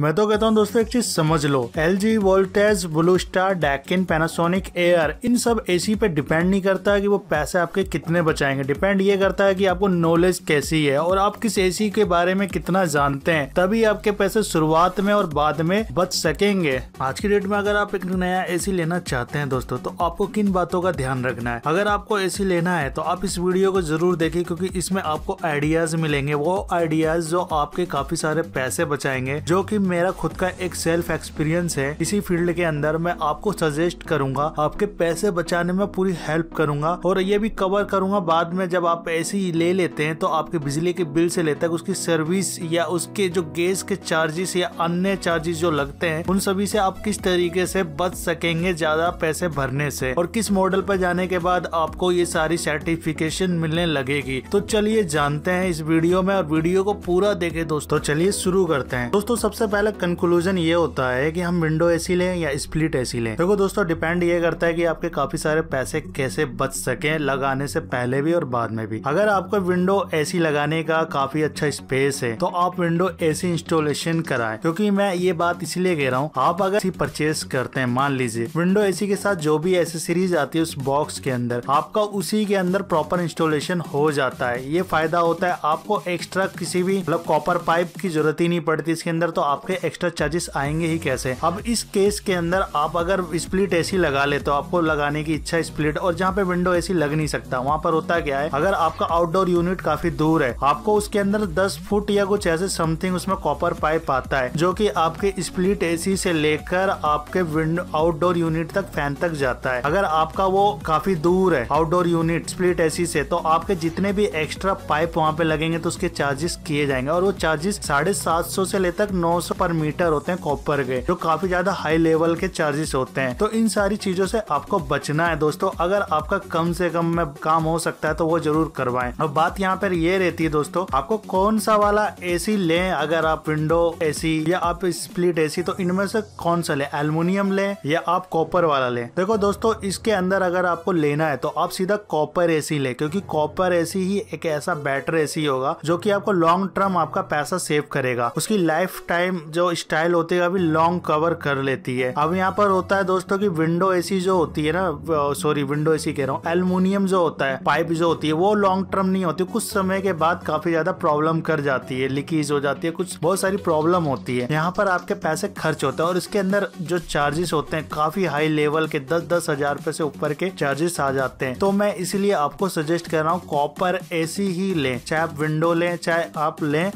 मैं तो कहता हूँ दोस्तों एक चीज समझ लो L G voltage Blue Star Daikin Panasonic air इन सब एसी पे डिपेंड नहीं करता है कि वो पैसे आपके कितने बचाएंगे डिपेंड ये करता है कि आपको नॉलेज कैसी है और आप किस एसी के बारे में कितना जानते हैं तभी आपके पैसे शुरुआत में और बाद में बच सकेंगे आज की डेट में अगर आप एक नया सी लेना चाहते हैं दोस्तों तो आपको किन बातों का ध्यान रखना है अगर आपको सी लेना है तो आप इस वीडियो को जरूर देखे क्योंकि इसमें आपको आइडियाज मिलेंगे वो आइडियाज जो आपके काफी सारे पैसे बचाएंगे जो की मेरा खुद का एक सेल्फ एक्सपीरियंस है इसी फील्ड के अंदर मैं आपको सजेस्ट करूंगा आपके पैसे बचाने में पूरी हेल्प करूंगा और ये भी कवर करूंगा बाद में जब आप ऐसे ही ले लेते हैं तो आपके बिजली के बिल से लेता है उसकी सर्विस या उसके जो गैस के चार्जेस या अन्य चार्जेस जो लगते हैं उन सभी से आप किस तरीके से बच सकेंगे ज्यादा पैसे भरने से और किस मॉडल पर जाने के बाद आपको ये सारी सर्टिफिकेशन मिलने लगेगी तो चलिए जानते हैं इस वीडियो में और वीडियो को पूरा देखे दोस्तों चलिए शुरू करते हैं दोस्तों सबसे पहला कंक्लूजन ये होता है कि हम विंडो एसी लें या स्प्लिट एसी लें देखो दोस्तों डिपेंड ये करता है कि आपके काफी सारे पैसे कैसे बच सके लगाने से पहले भी और बाद में भी अगर आपको विंडो एसी लगाने का काफी अच्छा स्पेस है तो आप विंडो एसी इंस्टॉलेशन कराएं क्योंकि मैं ये बात इसलिए कह रहा हूँ आप अगर एसी परचेज करते हैं मान लीजिए विंडो एसी के साथ जो भी एसेसरीज आती है उस बॉक्स के अंदर आपका उसी के अंदर प्रॉपर इंस्टॉलेशन हो जाता है ये फायदा होता है आपको एक्स्ट्रा किसी भी मतलब कॉपर पाइप की जरूरत ही नहीं पड़ती इसके अंदर तो आप आपके एक्स्ट्रा चार्जेस आएंगे ही कैसे अब इस केस के अंदर आप अगर स्प्लिट एसी लगा ले तो आपको लगाने की इच्छा स्प्लिट और जहाँ पे विंडो एसी लग नहीं सकता वहाँ पर होता क्या है अगर आपका आउटडोर यूनिट काफी दूर है आपको उसके अंदर दस फुट या कुछ ऐसे समथिंग उसमें कॉपर पाइप आता है जो की आपके स्प्लिट एसी से लेकर आपके विंडो आउटडोर यूनिट तक फैन तक जाता है अगर आपका वो काफी दूर है आउटडोर यूनिट स्प्लिट एसी से तो आपके जितने भी एक्स्ट्रा पाइप वहाँ पे लगेंगे तो उसके चार्जेस किए जाएंगे और वो चार्जेस साढ़े सात सौ से लेकर नौ सौ पर मीटर होते हैं कॉपर के जो काफी ज्यादा हाई लेवल के चार्जेस होते हैं तो इन सारी चीजों से आपको बचना है दोस्तों अगर आपका कम से कम में काम हो सकता है तो वो जरूर करवाए और बात यहाँ पर ये रहती है दोस्तों आपको कौन सा वाला ए ले अगर आप विंडो ए या आप स्प्लिट ए तो इनमें से कौन सा ले एल्यूमिनियम लें या आप कॉपर वाला ले देखो दोस्तों इसके अंदर अगर आपको लेना है तो आप सीधा कॉपर ए ले क्योंकि कॉपर ए ही एक ऐसा बैटर ए होगा जो कि आपको लॉन्ग टर्म आपका पैसा सेव करेगा उसकी लाइफ टाइम जो स्टाइल होती है अभी लॉन्ग कवर कर लेती है अब यहाँ पर होता है दोस्तों की विंडो एसी जो होती है ना सॉरी विंडो एसी कह रहा हूँ एलमुनियम जो होता है पाइप जो होती है वो लॉन्ग टर्म नहीं होती कुछ समय के बाद काफी ज्यादा प्रॉब्लम कर जाती है लीकेज हो जाती है कुछ बहुत सारी प्रॉब्लम होती है यहाँ पर आपके पैसे खर्च होते हैं और इसके अंदर जो चार्जेस होते हैं काफी हाई लेवल के दस दस हजार रूपए से ऊपर के चार्जेस आ जाते हैं तो मैं इसलिए आपको सजेस्ट कर रहा हूँ कॉपर एसी ही लें चाहे आप विंडो लें चाहे आप लें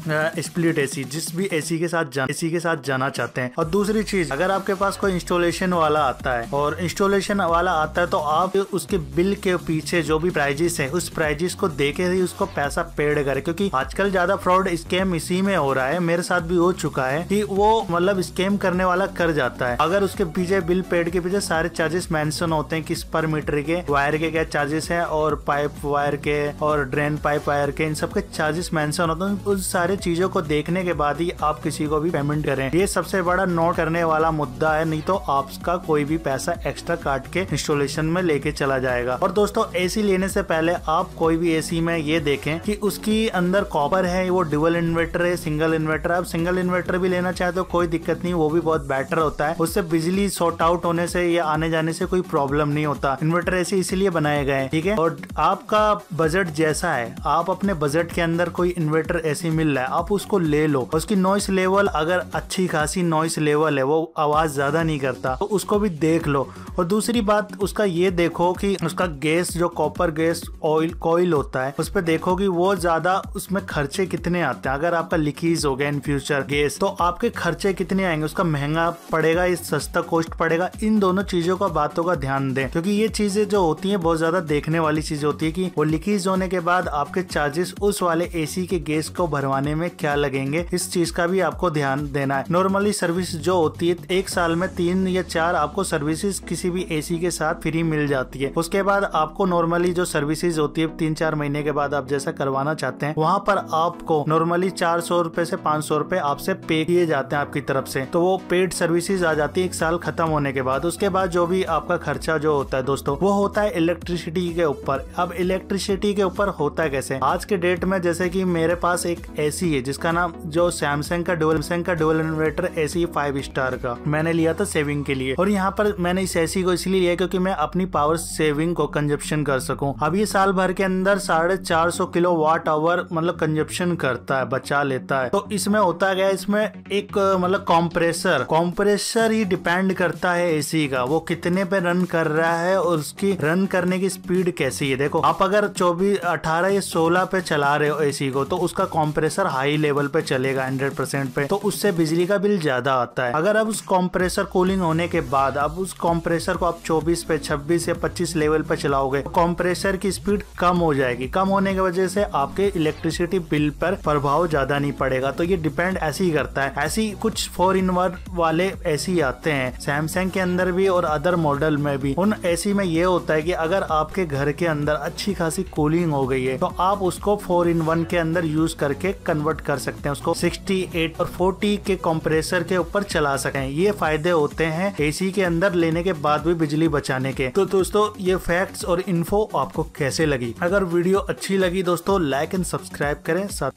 स्प्लिट एसी जिस भी एसी के साथ जाए इसी के साथ जाना चाहते हैं और दूसरी चीज अगर आपके पास कोई इंस्टॉलेशन वाला आता है और इंस्टॉलेशन वाला आता है तो आप उसके बिल के पीछे जो भी प्राइजेस है उस प्राइजेस को देखे ही उसको पैसा पेड करे क्योंकि आजकल ज्यादा फ्रॉड स्कैम इसी में हो रहा है मेरे साथ भी हो चुका है कि वो मतलब स्कैम करने वाला कर जाता है अगर उसके पीछे बिल पेड के पीछे सारे चार्जेस मेंशन होते हैं किस पर मीटर के वायर के क्या चार्जेस हैं और पाइप वायर के और ड्रेन पाइप वायर के इन सब के चार्जेस मेंशन होते हैं उन सारे चीजों को देखने के बाद ही आप किसी को भी पेमेंट करें ये सबसे बड़ा नोट करने वाला मुद्दा है नहीं तो आपका कोई भी पैसा एक्स्ट्रा काट के इंस्टॉलेशन में लेके चला जाएगा और दोस्तों एसी लेने से पहले आप कोई भी एसी में ये देखें कि उसकी अंदर कॉपर है वो डुबल इन्वर्टर है सिंगल इन्वर्टर आप सिंगल इन्वर्टर भी लेना चाहे तो कोई दिक्कत नहीं वो भी बहुत बेटर होता है उससे बिजली शॉर्ट आउट होने से या आने जाने से कोई प्रॉब्लम नहीं होता इन्वर्टर ऐसे इसीलिए बनाए गए ठीक है और आपका बजट जैसा है आप अपने बजट के अंदर कोई इन्वर्टर ऐसे मिल रहा है आप उसको ले लो उसकी नॉइस लेवल अगर अगर अच्छी खासी नॉइस लेवल है वो आवाज़ ज़्यादा नहीं करता तो उसको भी देख लो और दूसरी बात उसका ये देखो कि उसका गैस जो कॉपर गैस ऑयल कोयल होता है उस पर देखो कि वो ज़्यादा उसमें खर्चे कितने आते हैं अगर आपका लीकेज हो गया इन फ्यूचर गैस तो आपके खर्चे कितने आएंगे उसका महंगा पड़ेगा या सस्ता कॉस्ट पड़ेगा इन दोनों चीज़ों का बातों का ध्यान दें क्योंकि ये चीज़ें जो होती हैं बहुत ज़्यादा देखने वाली चीज़ होती है कि वो लीकेज होने के बाद आपके चार्जेस उस वाले एसी के गैस को भरवाने में क्या लगेंगे इस चीज़ का भी आपको ध्यान ध्यान देना है नॉर्मली सर्विस जो होती है एक साल में तीन या चार आपको सर्विसेज किसी भी एसी के साथ फ्री मिल जाती है उसके बाद आपको नॉर्मली जो सर्विसेज होती है तीन चार महीने के बाद आप जैसा करवाना चाहते हैं वहाँ पर आपको नॉर्मली चार सौ रूपए से पाँच सौ रूपए आपसे पे किए जाते हैं आपकी तरफ से तो वो पेड सर्विसेज आ जाती है एक साल खत्म होने के बाद उसके बाद जो भी आपका खर्चा जो होता है दोस्तों वो होता है इलेक्ट्रिसिटी के ऊपर अब इलेक्ट्रिसिटी के ऊपर होता है कैसे आज के डेट में जैसे की मेरे पास एक एसी है जिसका नाम जो सैमसंग का डुअलसंग का double inverter AC five star का मैंने लिया था सेविंग के लिए और यहाँ पर मैंने इस एसी को इसलिए लिया क्योंकि मैं अपनी पावर सेविंग को कंजप्शन कर सकूँ अब ये साल भर के अंदर साढ़े चार सौ किलो वाट आवर मतलब कंजप्शन करता है बचा लेता है तो इसमें होता गया इसमें एक मतलब कॉम्प्रेसर कॉम्प्रेसर ही डिपेंड करता है एसी का वो कितने पे रन कर रहा है और उसकी रन करने की स्पीड कैसी है देखो आप अगर चौबीस अठारह या सोलह पे चला रहे हो एसी को तो उसका कॉम्प्रेसर हाई लेवल पे चलेगा हंड्रेड परसेंट पे तो उस उससे बिजली का बिल ज्यादा आता है अगर अब उस कॉम्प्रेसर कूलिंग होने के बाद अब उस कॉम्प्रेसर को आप 24 पे 26 या 25 लेवल पर चलाओगे तो कॉम्प्रेसर की स्पीड कम हो जाएगी कम होने की वजह से आपके इलेक्ट्रिसिटी बिल पर प्रभाव ज्यादा नहीं पड़ेगा तो ये डिपेंड ऐसे ही करता है ऐसी कुछ फोर इन वन वाले ऐसी आते हैं सैमसंग के अंदर भी और अदर मॉडल में भी उन एसी में ये होता है कि अगर आपके घर के अंदर अच्छी खासी कूलिंग हो गई है तो आप उसको फोर इन वन के अंदर यूज करके कन्वर्ट कर सकते हैं उसको सिक्सटी एट और फोर्टी एसी के कंप्रेसर के ऊपर चला सकें ये फायदे होते हैं एसी के अंदर लेने के बाद भी बिजली बचाने के तो दोस्तों ये फैक्ट्स और इन्फो आपको कैसे लगी अगर वीडियो अच्छी लगी दोस्तों लाइक एंड सब्सक्राइब करें साथ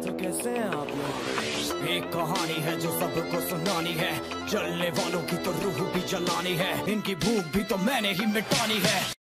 तो एक कहानी है जो सबको सुनानी है चलने वालों की तो रूह भी जलानी है इनकी भूख भी तो मैंने ही मिटानी है